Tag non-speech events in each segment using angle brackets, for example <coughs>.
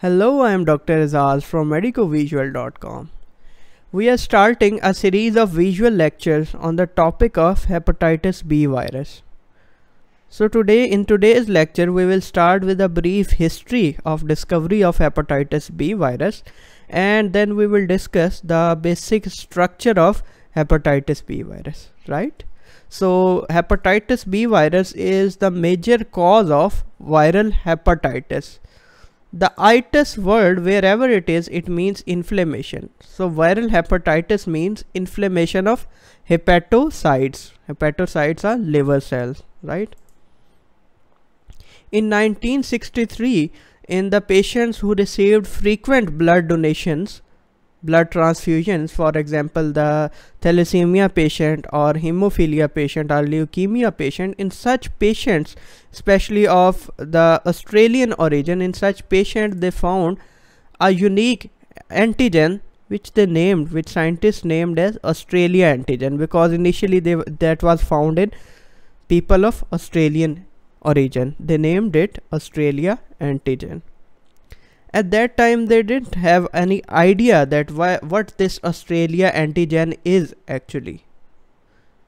Hello, I am Dr. Azaz from medicovisual.com. We are starting a series of visual lectures on the topic of hepatitis B virus. So today in today's lecture we will start with a brief history of discovery of hepatitis B virus and then we will discuss the basic structure of hepatitis B virus, right? So hepatitis B virus is the major cause of viral hepatitis the itis word, wherever it is, it means inflammation. So viral hepatitis means inflammation of hepatocytes. Hepatocytes are liver cells, right? In 1963, in the patients who received frequent blood donations, blood transfusions for example the thalassemia patient or hemophilia patient or leukemia patient in such patients especially of the australian origin in such patient they found a unique antigen which they named which scientists named as australia antigen because initially they that was found in people of australian origin they named it australia antigen at that time, they didn't have any idea that why, what this Australia antigen is actually.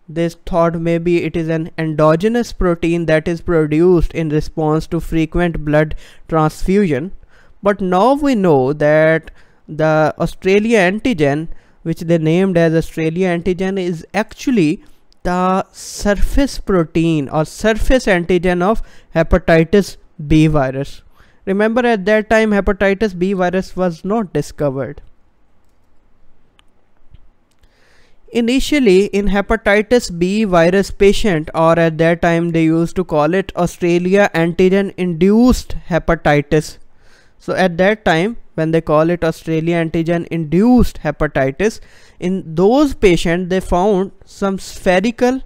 They thought maybe it is an endogenous protein that is produced in response to frequent blood transfusion. But now we know that the Australia antigen, which they named as Australia antigen, is actually the surface protein or surface antigen of hepatitis B virus. Remember at that time hepatitis B virus was not discovered. Initially in hepatitis B virus patient or at that time they used to call it Australia antigen induced hepatitis. So at that time when they call it Australia antigen induced hepatitis in those patients they found some spherical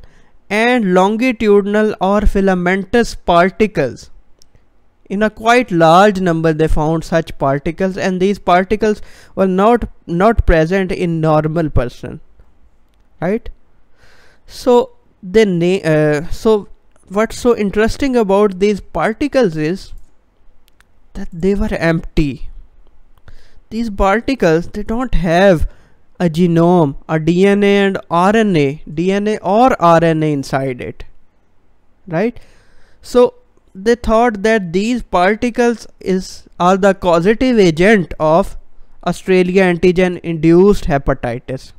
and longitudinal or filamentous particles in a quite large number they found such particles and these particles were not, not present in normal person. Right? So they uh, so what's so interesting about these particles is that they were empty. These particles they don't have a genome, a DNA and RNA, DNA or RNA inside it, right? So they thought that these particles is are the causative agent of Australia antigen induced hepatitis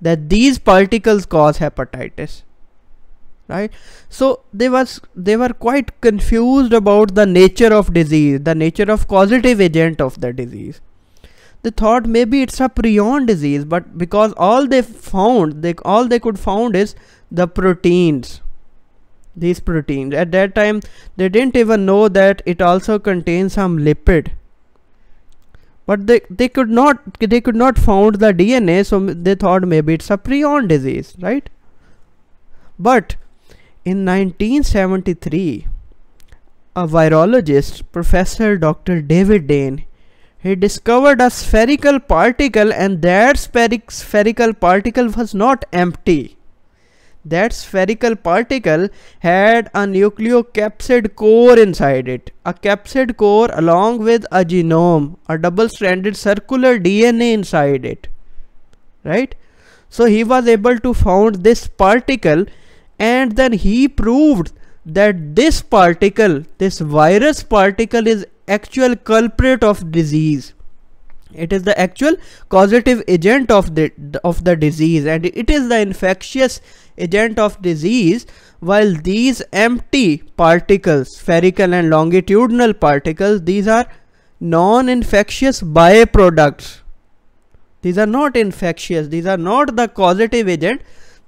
that these particles cause hepatitis right so they was they were quite confused about the nature of disease the nature of causative agent of the disease they thought maybe it's a prion disease but because all they found they all they could found is the proteins these proteins at that time they didn't even know that it also contains some lipid but they, they could not they could not found the dna so they thought maybe it's a prion disease right but in 1973 a virologist professor dr david dane he discovered a spherical particle and that spherical particle was not empty that spherical particle had a nucleocapsid core inside it. A capsid core along with a genome, a double-stranded circular DNA inside it. Right? So he was able to found this particle and then he proved that this particle, this virus particle is actual culprit of disease it is the actual causative agent of the of the disease and it is the infectious agent of disease while these empty particles spherical and longitudinal particles these are non-infectious byproducts these are not infectious these are not the causative agent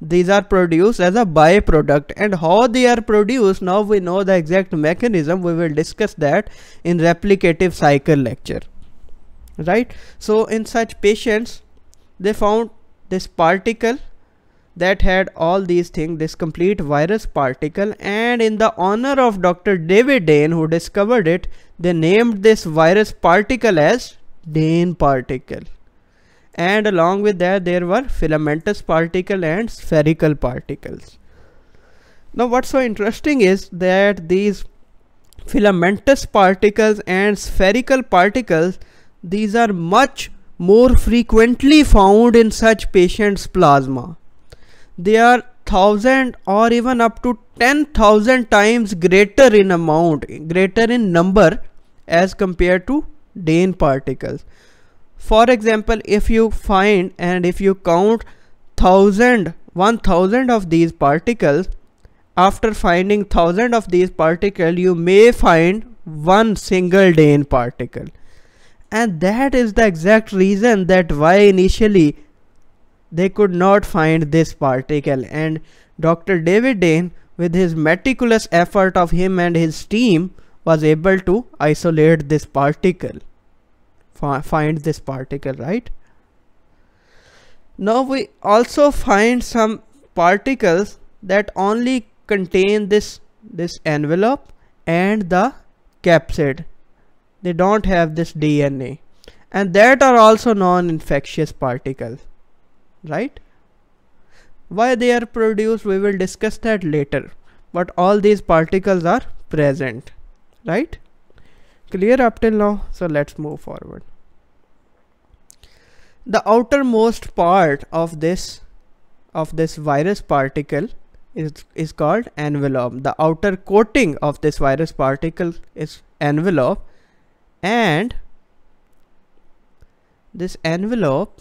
these are produced as a byproduct and how they are produced now we know the exact mechanism we will discuss that in replicative cycle lecture right so in such patients they found this particle that had all these things this complete virus particle and in the honor of dr david dane who discovered it they named this virus particle as dane particle and along with that there were filamentous particle and spherical particles now what's so interesting is that these filamentous particles and spherical particles these are much more frequently found in such patients' plasma. They are thousand or even up to 10,000 times greater in amount, greater in number as compared to Dane particles. For example, if you find and if you count 1000, 1000 of these particles, after finding 1000 of these particles, you may find one single Dane particle and that is the exact reason that why initially they could not find this particle and Dr. David Dane with his meticulous effort of him and his team was able to isolate this particle find this particle right now we also find some particles that only contain this this envelope and the capsid they don't have this DNA and that are also non-infectious particles right why they are produced we will discuss that later but all these particles are present right clear up till now so let's move forward the outermost part of this of this virus particle is, is called envelope the outer coating of this virus particle is envelope and this envelope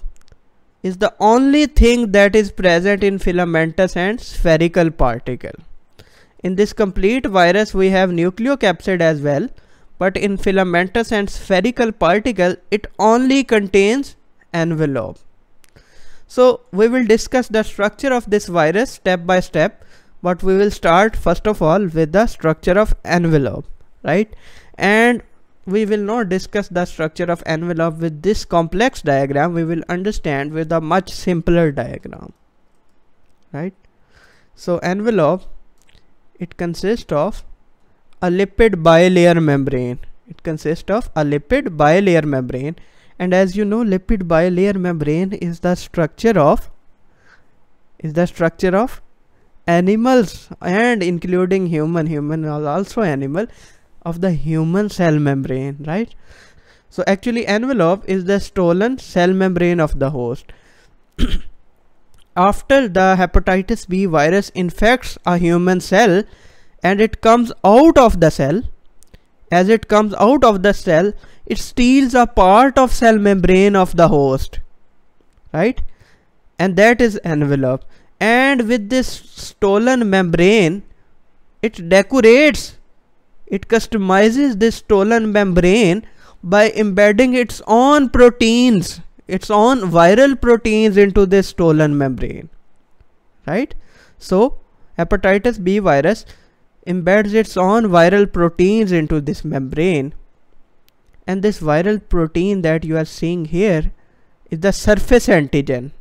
is the only thing that is present in filamentous and spherical particle. In this complete virus we have nucleocapsid as well but in filamentous and spherical particle it only contains envelope. So we will discuss the structure of this virus step by step but we will start first of all with the structure of envelope right and we will not discuss the structure of envelope with this complex diagram we will understand with a much simpler diagram right so envelope it consists of a lipid bilayer membrane it consists of a lipid bilayer membrane and as you know lipid bilayer membrane is the structure of is the structure of animals and including human human also animal of the human cell membrane right so actually envelope is the stolen cell membrane of the host <coughs> after the hepatitis B virus infects a human cell and it comes out of the cell as it comes out of the cell it steals a part of cell membrane of the host right and that is envelope and with this stolen membrane it decorates it customizes this stolen membrane by embedding its own proteins, its own viral proteins into this stolen membrane. Right? So, hepatitis B virus embeds its own viral proteins into this membrane. And this viral protein that you are seeing here is the surface antigen.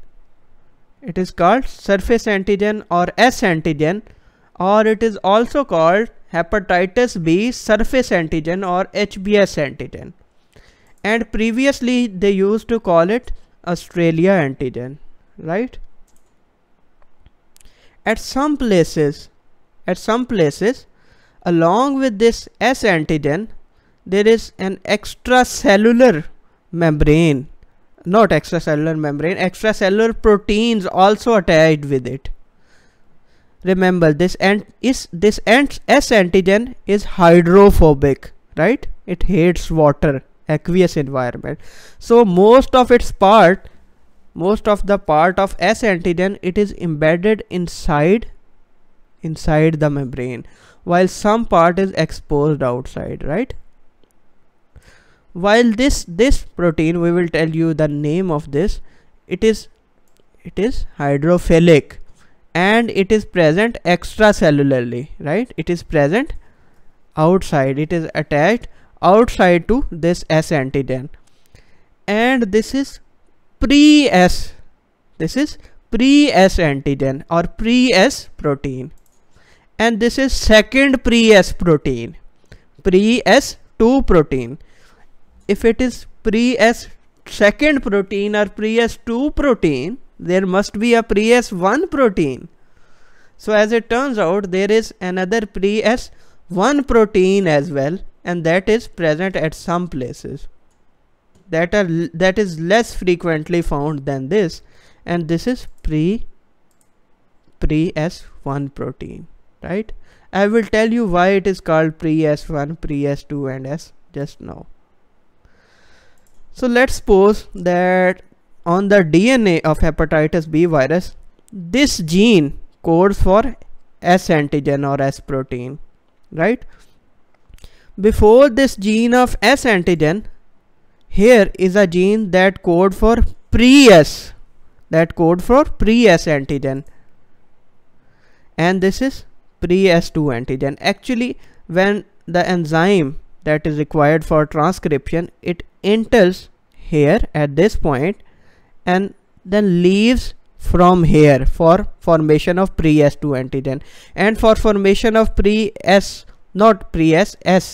It is called surface antigen or S antigen or it is also called hepatitis B surface antigen or HBS antigen and previously they used to call it Australia antigen right at some places at some places along with this S antigen there is an extracellular membrane not extracellular membrane extracellular proteins also attached with it remember this ant is this ant s antigen is hydrophobic right it hates water aqueous environment so most of its part most of the part of s antigen it is embedded inside inside the membrane while some part is exposed outside right while this this protein we will tell you the name of this it is it is hydrophilic and it is present extracellularly right it is present outside it is attached outside to this s antigen and this is pre s this is pre s antigen or pre s protein and this is second pre s protein pre s 2 protein if it is pre s second protein or pre s 2 protein there must be a pre S1 protein. So as it turns out, there is another pre S1 protein as well and that is present at some places that are that is less frequently found than this and this is pre pre S1 protein, right? I will tell you why it is called pre S1, pre S2 and S just now. So let's suppose that on the DNA of hepatitis B virus, this gene codes for S antigen or S protein, right? Before this gene of S antigen, here is a gene that code for pre-S, that code for pre-S antigen. And this is pre-S2 antigen. Actually, when the enzyme that is required for transcription, it enters here at this point and then leaves from here for formation of pre-S2 antigen and for formation of pre-S not pre-S S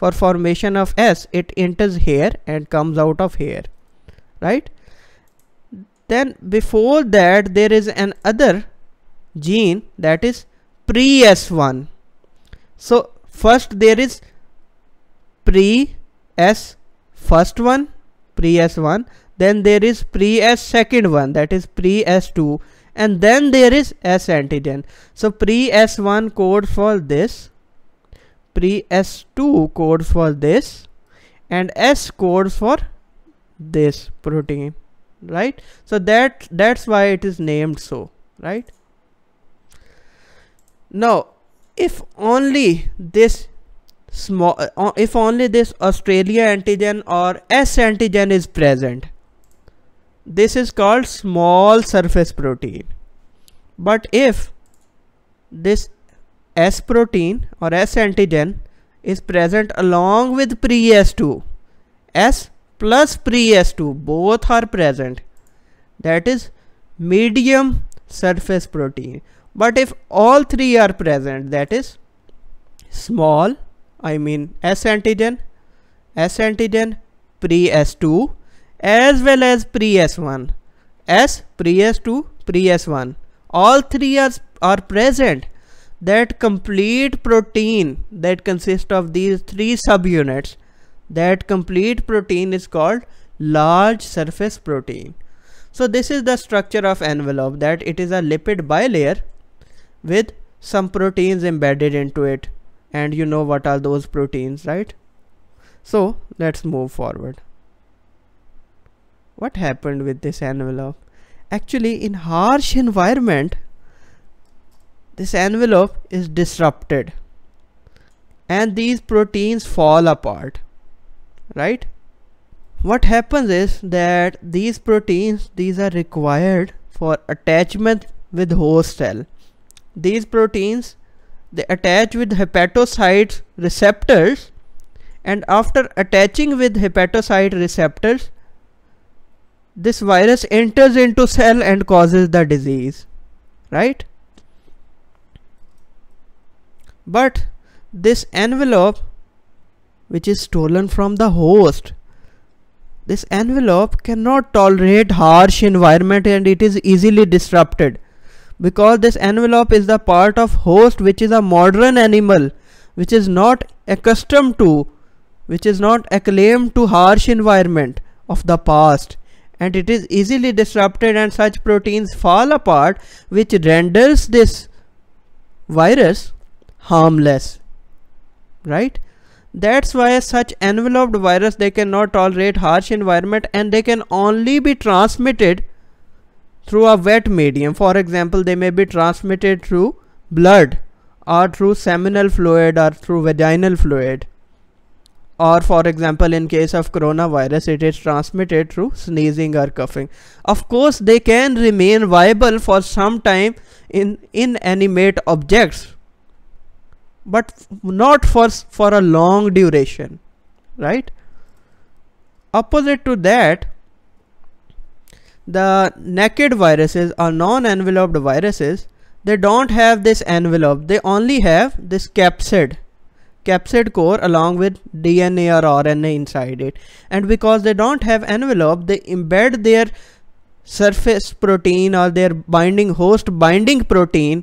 for formation of S it enters here and comes out of here right then before that there is an other gene that is pre-S1 so first there is pre-S first one pre-S1 then there is pre s second one that is pre s2 and then there is s antigen so pre s1 code for this pre s2 code for this and s code for this protein right so that that's why it is named so right now if only this small uh, if only this australia antigen or s antigen is present this is called small surface protein but if this S protein or S antigen is present along with pre-S2 S plus pre-S2 both are present that is medium surface protein but if all three are present that is small I mean S antigen S antigen pre S2 as well as pre-S1. S, ones pre s pre-S1. All three are, are present. That complete protein that consists of these three subunits, that complete protein is called large surface protein. So this is the structure of envelope that it is a lipid bilayer with some proteins embedded into it and you know what are those proteins right so let's move forward what happened with this envelope actually in harsh environment this envelope is disrupted and these proteins fall apart right what happens is that these proteins these are required for attachment with host cell these proteins they attach with hepatocyte receptors and after attaching with hepatocyte receptors this virus enters into cell and causes the disease right but this envelope which is stolen from the host this envelope cannot tolerate harsh environment and it is easily disrupted because this envelope is the part of host which is a modern animal which is not accustomed to which is not acclaimed to harsh environment of the past and it is easily disrupted and such proteins fall apart which renders this virus harmless right that's why such enveloped virus they cannot tolerate harsh environment and they can only be transmitted through a wet medium for example they may be transmitted through blood or through seminal fluid or through vaginal fluid or for example in case of coronavirus it is transmitted through sneezing or coughing of course they can remain viable for some time in inanimate objects but not for for a long duration right opposite to that the naked viruses or non-enveloped viruses they don't have this envelope they only have this capsid capsid core along with DNA or RNA inside it. And because they don't have envelope, they embed their surface protein or their binding host binding protein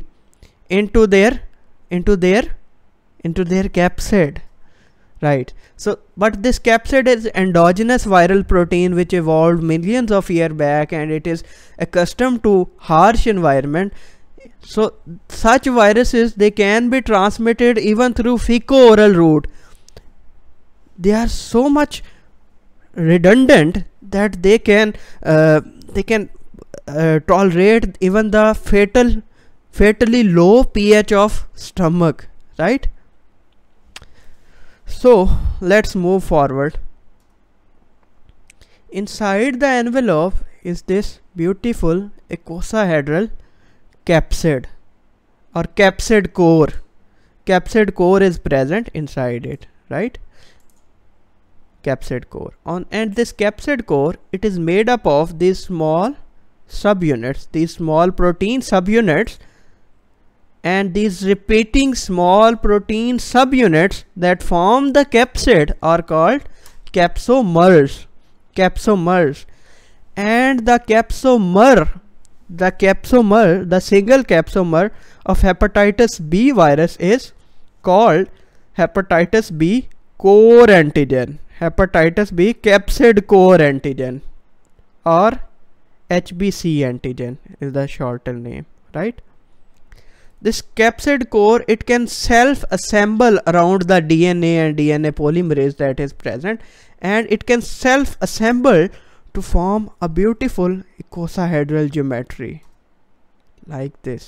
into their into their into their capsid right so but this capsid is endogenous viral protein which evolved millions of years back and it is accustomed to harsh environment so such viruses they can be transmitted even through fecal-oral route. They are so much redundant that they can uh, they can uh, tolerate even the fatal fatally low pH of stomach, right? So let's move forward. Inside the envelope is this beautiful icosahedral capsid or capsid core capsid core is present inside it right capsid core on and this capsid core it is made up of these small subunits these small protein subunits and these repeating small protein subunits that form the capsid are called capsomers capsomers and the capsomer the capsomer, the single capsomer of hepatitis B virus is called hepatitis B core antigen, hepatitis B capsid core antigen or HBC antigen is the shortened name, right? This capsid core, it can self-assemble around the DNA and DNA polymerase that is present and it can self-assemble to form a beautiful icosahedral geometry like this.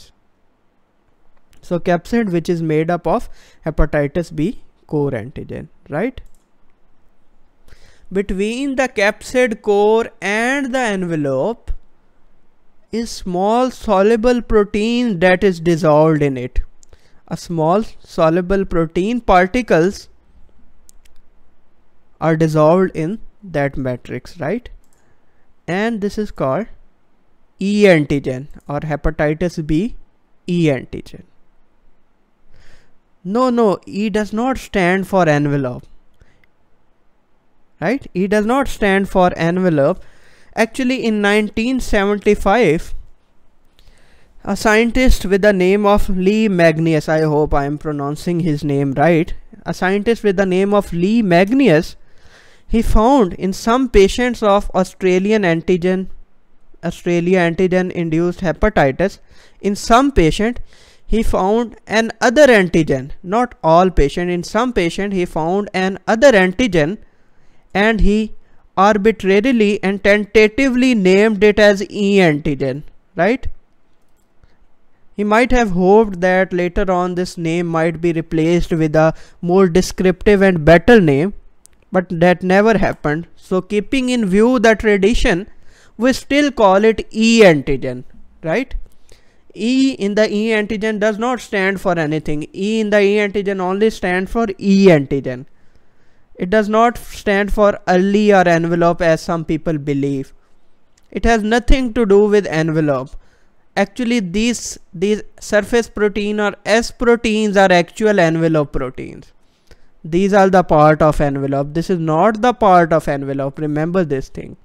So capsid which is made up of hepatitis B core antigen, right? Between the capsid core and the envelope is small soluble protein that is dissolved in it. A small soluble protein particles are dissolved in that matrix, right? and this is called E antigen or hepatitis B E antigen. No, no, E does not stand for envelope. Right? E does not stand for envelope. Actually, in 1975, a scientist with the name of Lee Magnus, I hope I am pronouncing his name right, a scientist with the name of Lee Magnus he found in some patients of Australian antigen Australia antigen induced hepatitis in some patient he found an other antigen not all patient in some patient he found an other antigen and he arbitrarily and tentatively named it as E antigen right he might have hoped that later on this name might be replaced with a more descriptive and better name but that never happened. So keeping in view that tradition, we still call it E antigen, right? E in the E antigen does not stand for anything. E in the E antigen only stand for E antigen. It does not stand for early or envelope as some people believe. It has nothing to do with envelope. Actually, these, these surface protein or S proteins are actual envelope proteins these are the part of envelope this is not the part of envelope remember this thing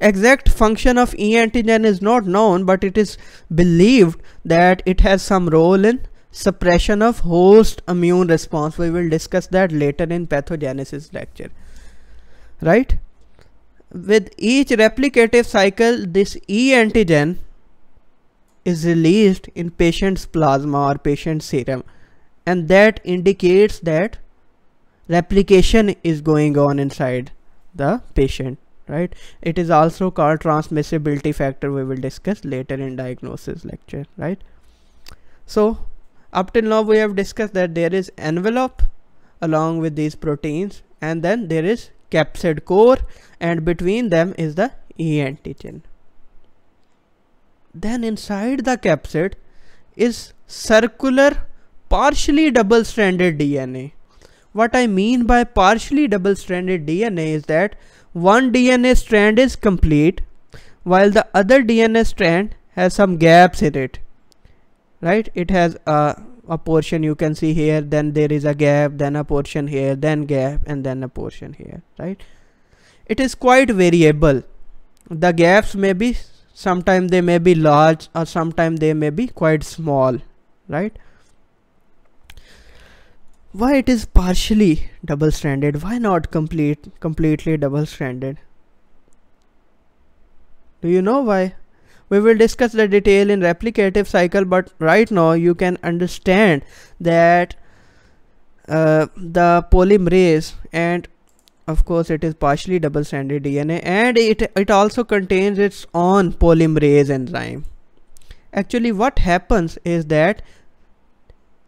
exact function of e antigen is not known but it is believed that it has some role in suppression of host immune response we will discuss that later in pathogenesis lecture right with each replicative cycle this e antigen is released in patient's plasma or patient serum and that indicates that replication is going on inside the patient right it is also called transmissibility factor we will discuss later in diagnosis lecture right so up till now we have discussed that there is envelope along with these proteins and then there is capsid core and between them is the e antigen then inside the capsid is circular partially double-stranded DNA. What I mean by partially double-stranded DNA is that one DNA strand is complete while the other DNA strand has some gaps in it. Right? It has a, a portion you can see here, then there is a gap, then a portion here, then gap, and then a portion here. Right? It is quite variable. The gaps may be sometimes they may be large or sometimes they may be quite small right why it is partially double stranded why not complete completely double stranded do you know why we will discuss the detail in replicative cycle but right now you can understand that uh, the polymerase and of course it is partially double stranded DNA and it, it also contains its own polymerase enzyme actually what happens is that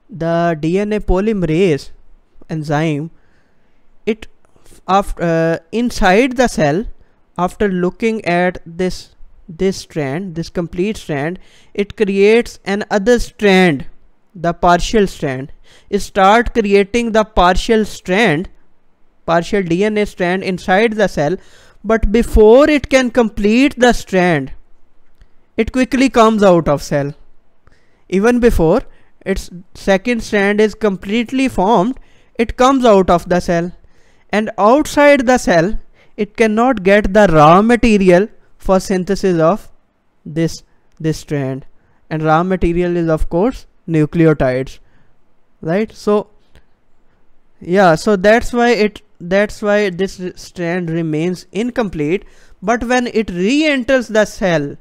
the DNA polymerase enzyme it after uh, inside the cell after looking at this this strand this complete strand it creates another strand the partial strand it start creating the partial strand partial DNA strand inside the cell but before it can complete the strand it quickly comes out of cell even before its second strand is completely formed, it comes out of the cell. And outside the cell, it cannot get the raw material for synthesis of this, this strand. And raw material is of course nucleotides, right? So yeah, so that's why it that's why this strand remains incomplete but when it re-enters the cell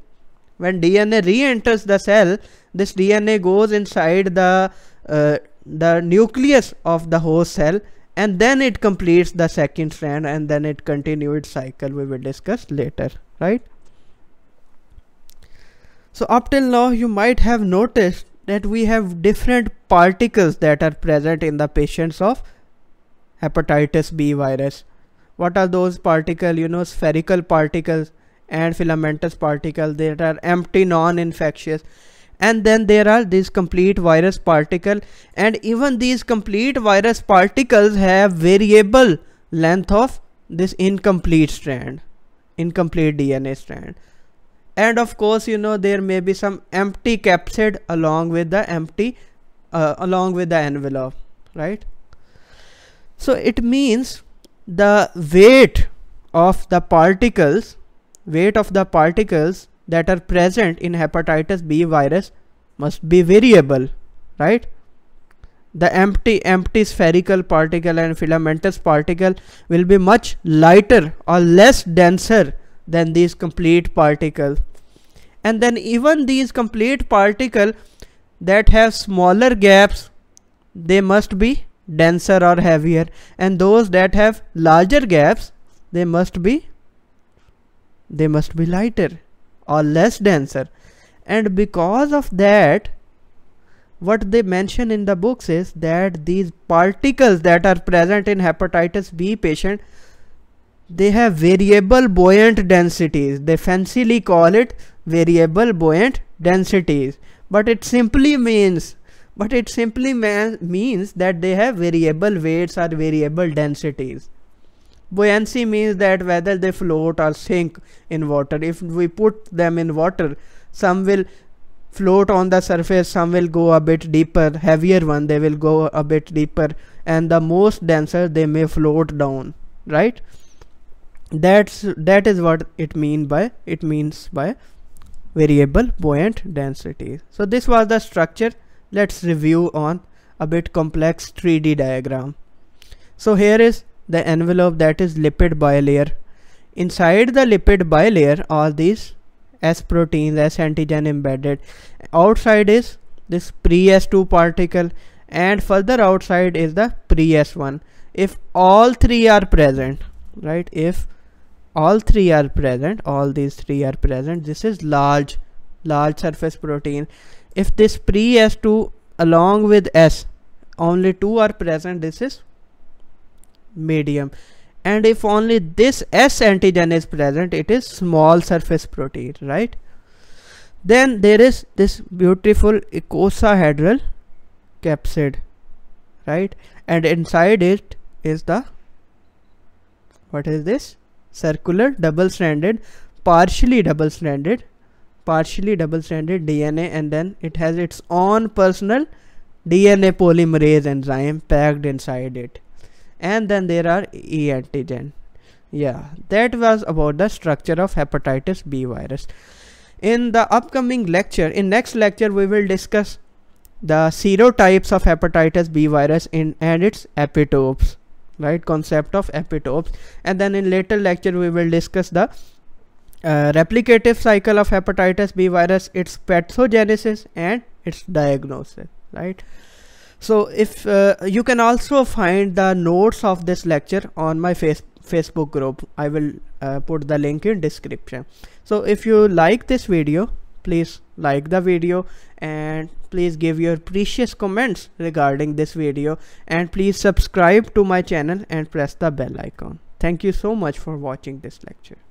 when DNA re-enters the cell this DNA goes inside the uh, the nucleus of the host cell and then it completes the second strand and then it continues cycle we will discuss later right so up till now you might have noticed that we have different particles that are present in the patients of hepatitis B virus what are those particles you know spherical particles and filamentous particle that are empty non-infectious and then there are these complete virus particle and even these complete virus particles have variable length of this incomplete strand incomplete DNA strand and of course you know there may be some empty capsid along with the empty uh, along with the envelope right so it means the weight of the particles weight of the particles that are present in hepatitis B virus must be variable, right? The empty, empty spherical particle and filamentous particle will be much lighter or less denser than these complete particle. And then even these complete particle that have smaller gaps, they must be denser or heavier. And those that have larger gaps, they must be they must be lighter or less denser and because of that what they mention in the books is that these particles that are present in hepatitis B patient they have variable buoyant densities they fancily call it variable buoyant densities but it simply means but it simply means that they have variable weights or variable densities buoyancy means that whether they float or sink in water if we put them in water some will float on the surface some will go a bit deeper heavier one they will go a bit deeper and the most denser they may float down right that's that is what it mean by it means by variable buoyant density so this was the structure let's review on a bit complex 3d diagram so here is the envelope that is lipid bilayer. Inside the lipid bilayer are these S proteins, S antigen embedded. Outside is this pre-S2 particle and further outside is the pre-S1. If all three are present, right? If all three are present, all these three are present, this is large, large surface protein. If this pre-S2 along with S, only two are present, this is medium and if only this S antigen is present it is small surface protein right then there is this beautiful icosahedral capsid right and inside it is the what is this circular double stranded partially double stranded partially double stranded DNA and then it has its own personal DNA polymerase enzyme packed inside it and then there are e antigen yeah that was about the structure of hepatitis b virus in the upcoming lecture in next lecture we will discuss the serotypes of hepatitis b virus in and its epitopes right concept of epitopes and then in later lecture we will discuss the uh, replicative cycle of hepatitis b virus its pathogenesis and its diagnosis right so if uh, you can also find the notes of this lecture on my face Facebook group. I will uh, put the link in description. So if you like this video, please like the video and please give your precious comments regarding this video and please subscribe to my channel and press the bell icon. Thank you so much for watching this lecture.